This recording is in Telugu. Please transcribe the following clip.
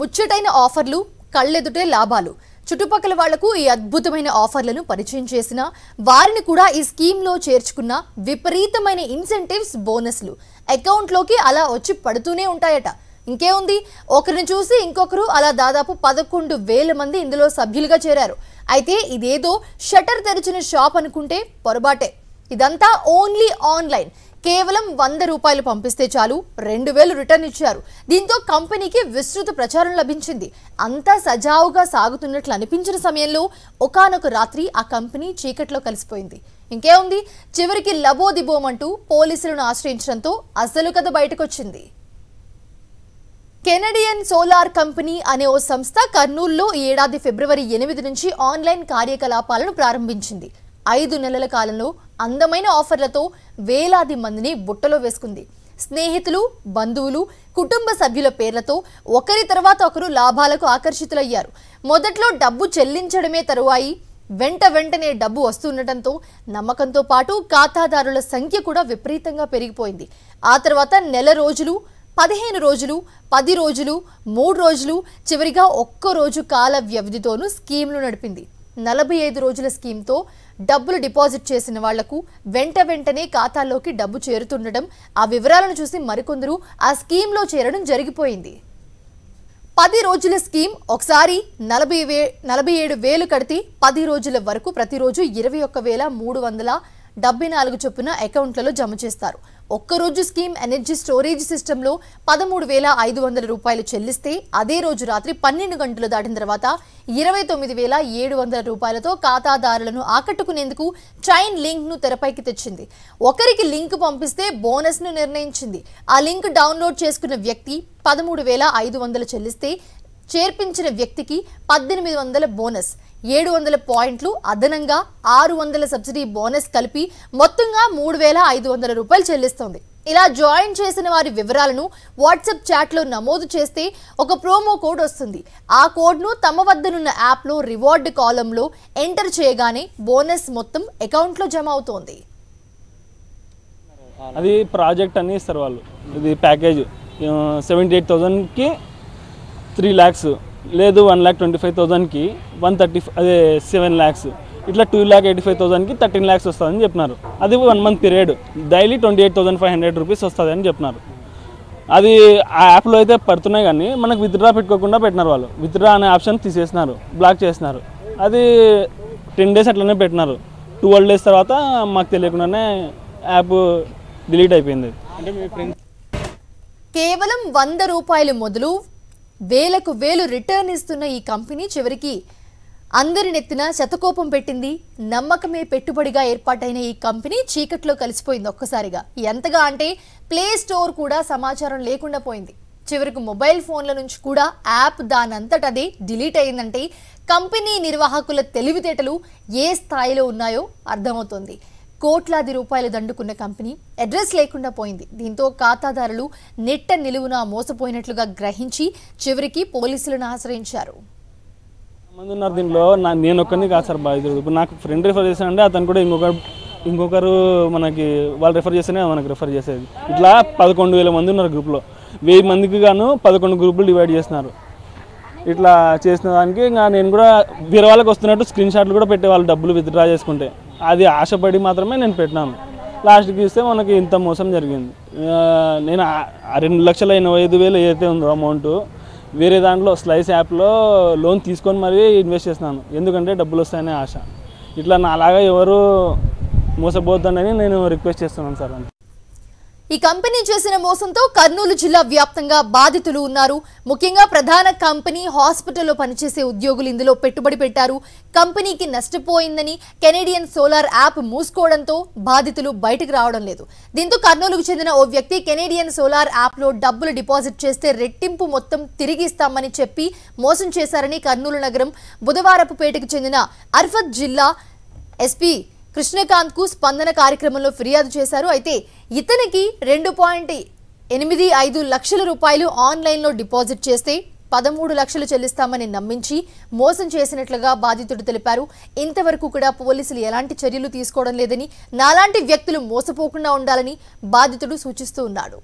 ముచ్చటైన ఆఫర్లు కళ్ళెదుటే లాభాలు చుట్టుపక్కల వాళ్లకు ఈ అద్భుతమైన ఆఫర్లను పరిచయం చేసిన వారిని కూడా ఈ స్కీమ్లో చేర్చుకున్న విపరీతమైన ఇన్సెంటివ్స్ బోనస్లు అకౌంట్లోకి అలా వచ్చి పడుతూనే ఉంటాయట ఇంకేముంది ఒకరిని చూసి ఇంకొకరు అలా దాదాపు పదకొండు వేల మంది ఇందులో సభ్యులుగా చేరారు అయితే ఇదేదో షటర్ తెరిచిన షాప్ అనుకుంటే పొరపాటే ఇదంతా ఓన్లీ ఆన్లైన్ కేవలం వంద రూపాయలు పంపిస్తే చాలు రెండు వేలు రిటర్న్ ఇచ్చారు దీంతో కంపెనీకి విస్తృత ప్రచారం లభించింది అంతా సజావుగా సాగుతున్నట్లు అనిపించిన సమయంలో ఒకనొక రాత్రి ఆ కంపెనీ చీకట్లో కలిసిపోయింది ఇంకేముంది చివరికి లబోదిబోమంటూ పోలీసులను ఆశ్రయించడంతో అసలు కథ బయటకొచ్చింది కెనడియన్ సోలార్ కంపెనీ అనే ఓ సంస్థ కర్నూలులో ఈ ఏడాది ఫిబ్రవరి ఎనిమిది నుంచి ఆన్లైన్ కార్యకలాపాలను ప్రారంభించింది ఐదు నెలల కాలంలో అందమైన ఆఫర్లతో వేలాది మందిని బుట్టలో వేసుకుంది స్నేహితులు బంధువులు కుటుంబ సభ్యుల పేర్లతో ఒకరి తర్వాత ఒకరు లాభాలకు ఆకర్షితులయ్యారు మొదట్లో డబ్బు చెల్లించడమే తరువాయి వెంట వెంటనే డబ్బు వస్తుండటంతో నమ్మకంతో పాటు ఖాతాదారుల సంఖ్య కూడా విపరీతంగా పెరిగిపోయింది ఆ తర్వాత నెల రోజులు పదిహేను రోజులు పది రోజులు మూడు రోజులు చివరిగా ఒక్క రోజు కాల వ్యవధితోనూ స్కీమ్లు నడిపింది నలభై ఐదు రోజుల స్కీమ్తో డబ్బులు డిపాజిట్ చేసిన వాళ్లకు వెంట వెంటనే ఖాతాలోకి డబ్బు చేరుతుండడం ఆ వివరాలను చూసి మరికొందరు ఆ స్కీమ్లో చేరడం జరిగిపోయింది పది రోజుల స్కీమ్ ఒకసారి నలభై వే నలభై ఏడు వేలు కడితే పది రోజుల వరకు ప్రతిరోజు ఇరవై ఒక్క వేల మూడు వందల డెబ్బై నాలుగు చొప్పున అకౌంట్లలో జమ చేస్తారు ఒక్కరోజు స్కీమ్ ఎనర్జీ స్టోరేజ్ సిస్టంలో పదమూడు వేల ఐదు వందల రూపాయలు చెల్లిస్తే అదే రోజు రాత్రి పన్నెండు గంటలు దాటిన తర్వాత ఇరవై తొమ్మిది వేల ఏడు వందల రూపాయలతో ఖాతాదారులను ఆకట్టుకునేందుకు చైన్ లింక్ను తెరపైకి తెచ్చింది ఒకరికి లింక్ పంపిస్తే బోనస్ను నిర్ణయించింది ఆ లింక్ డౌన్లోడ్ చేసుకున్న వ్యక్తి పదమూడు వేల ఐదు వందలు చెల్లిస్తే చేర్పించిన వ్యక్తికి పద్దెనిమిది వందల బోనస్ ఏడు వందల పాయింట్లు అదనంగా ఆరు వందల సబ్సిడీ బోనస్ కలిపి మొత్తంగా మూడు వేల ఐదు వందల రూపాయలు చెల్లిస్తోంది ఇలా జాయిన్ చేసిన వారి వివరాలను వాట్సాప్ చాట్లో నమోదు చేస్తే ఒక ప్రోమో కోడ్ వస్తుంది ఆ కోడ్ను తమ వద్దనున్న యాప్లో రివార్డ్ కాలంలో ఎంటర్ చేయగానే బోనస్ మొత్తం అకౌంట్లో జమ అవుతోంది అది ప్రాజెక్ట్ అని ఇస్తారు వాళ్ళు ఇది ప్యాకేజ్ సెవెంటీ ఎయిట్ థౌజండ్కి త్రీ ల్యాక్స్ లేదు వన్ ల్యాక్ ట్వంటీ ఫైవ్ థౌజండ్కి వన్ థర్టీ అదే సెవెన్ ల్యాక్స్ ఇట్లా టూ ల్యాక్ ఎయిటీ ఫైవ్ థౌసండ్కి థర్టీన్ ల్యాక్స్ వస్తుందని చెప్పినారు అది one month period daily twenty eight thousand five hundred rupees వస్తుంది అని చెప్పినారు అది ఆ యాప్లో అయితే పడుతున్నాయి కానీ మనకు విత్డ్రా పెట్టుకోకుండా పెట్టినారు వాళ్ళు విత్డ్రా అనే ఆప్షన్ తీసేసినారు బ్లాక్ చేసినారు అది టెన్ డేస్ అట్లనే పెట్టినారు ట్వెల్వ్ డేస్ తర్వాత మాకు తెలియకుండానే యాప్ డిలీట్ అయిపోయింది కేవలం వంద రూపాయలు మొదలు వేలకు వేలు రిటర్న్ ఇస్తున్న ఈ కంపెనీ చివరికి అందరినెత్తిన శతకోపం పెట్టింది నమ్మకమే పెట్టుబడిగా ఏర్పాటైన ఈ కంపెనీ చీకట్లో కలిసిపోయింది ఒక్కసారిగా ఎంతగా అంటే ప్లే స్టోర్ కూడా సమాచారం లేకుండా పోయింది చివరికి మొబైల్ ఫోన్ల నుంచి కూడా యాప్ దానంతటది డిలీట్ అయిందంటే కంపెనీ నిర్వాహకుల తెలివితేటలు ఏ స్థాయిలో ఉన్నాయో అర్థమవుతుంది కోట్లాది రూపాయలు దండుకున్న కంపెనీ అడ్రస్ లేకుండా పోయింది దీంతో ఖాతాదారులు నెట్ట నిలువున మోసపోయినట్లుగా గ్రహించి చివరికి పోలీసులను ఆశ్రయించారు ఉన్నారు దీంట్లో నా నేను ఒక్కరిని కాదు సార్ బాధితుడు ఇప్పుడు నాకు ఫ్రెండ్ రిఫర్ అంటే అతను కూడా ఇంకొక ఇంకొకరు మనకి వాళ్ళు రిఫర్ చేస్తేనే మనకు రిఫర్ చేసేది ఇట్లా పదకొండు వేల మంది ఉన్నారు గ్రూప్లో వెయ్యి మందికి గాను పదకొండు గ్రూపులు డివైడ్ చేస్తున్నారు ఇట్లా చేసిన దానికి ఇంకా నేను కూడా వీరవాళ్ళకి వస్తున్నట్టు స్క్రీన్ షాట్లు కూడా పెట్టే వాళ్ళు డబ్బులు విత్డ్రా చేసుకుంటే అది ఆశపడి మాత్రమే నేను పెట్టినాను లాస్ట్కి ఇస్తే మనకి ఇంత మోసం జరిగింది నేను రెండు లక్షల ఎనభై ఐదు వేలు ఏదైతే ఉందో అమౌంటు వేరే దాంట్లో స్లైస్ యాప్లో లోన్ తీసుకొని మరీ ఇన్వెస్ట్ చేస్తున్నాను ఎందుకంటే డబ్బులు వస్తాయనే ఆశ ఇట్లా నాలాగా ఎవరు మోసపోద్దండి నేను రిక్వెస్ట్ చేస్తున్నాను సార్ ఈ కంపెనీ చేసిన మోసంతో కర్నూలు జిల్లా వ్యాప్తంగా బాధితులు ఉన్నారు ముఖ్యంగా ప్రధాన కంపెనీ హాస్పిటల్లో పనిచేసే ఉద్యోగులు ఇందులో పెట్టుబడి పెట్టారు కంపెనీకి నష్టపోయిందని కెనేడియన్ సోలార్ యాప్ మూసుకోవడంతో బాధితులు బయటకు రావడం లేదు దీంతో కర్నూలుకు చెందిన ఓ వ్యక్తి కెనేడియన్ సోలార్ యాప్లో డబ్బులు డిపాజిట్ చేస్తే రెట్టింపు మొత్తం తిరిగి ఇస్తామని చెప్పి మోసం చేశారని కర్నూలు నగరం బుధవారపుపేటకు చెందిన అర్ఫత్ జిల్లా ఎస్పీ కృష్ణకాంత్ కు స్పందన కార్యక్రమంలో ఫిర్యాదు చేశారు అయితే ఇతనికి రెండు పాయింట్ ఎనిమిది ఐదు లక్షల రూపాయలు ఆన్లైన్లో డిపాజిట్ చేస్తే పదమూడు లక్షలు చెల్లిస్తామని నమ్మించి మోసం చేసినట్లుగా బాధితుడు తెలిపారు ఇంతవరకు కూడా పోలీసులు ఎలాంటి చర్యలు తీసుకోవడం లేదని నాలాంటి వ్యక్తులు మోసపోకుండా ఉండాలని బాధితుడు సూచిస్తూ ఉన్నాడు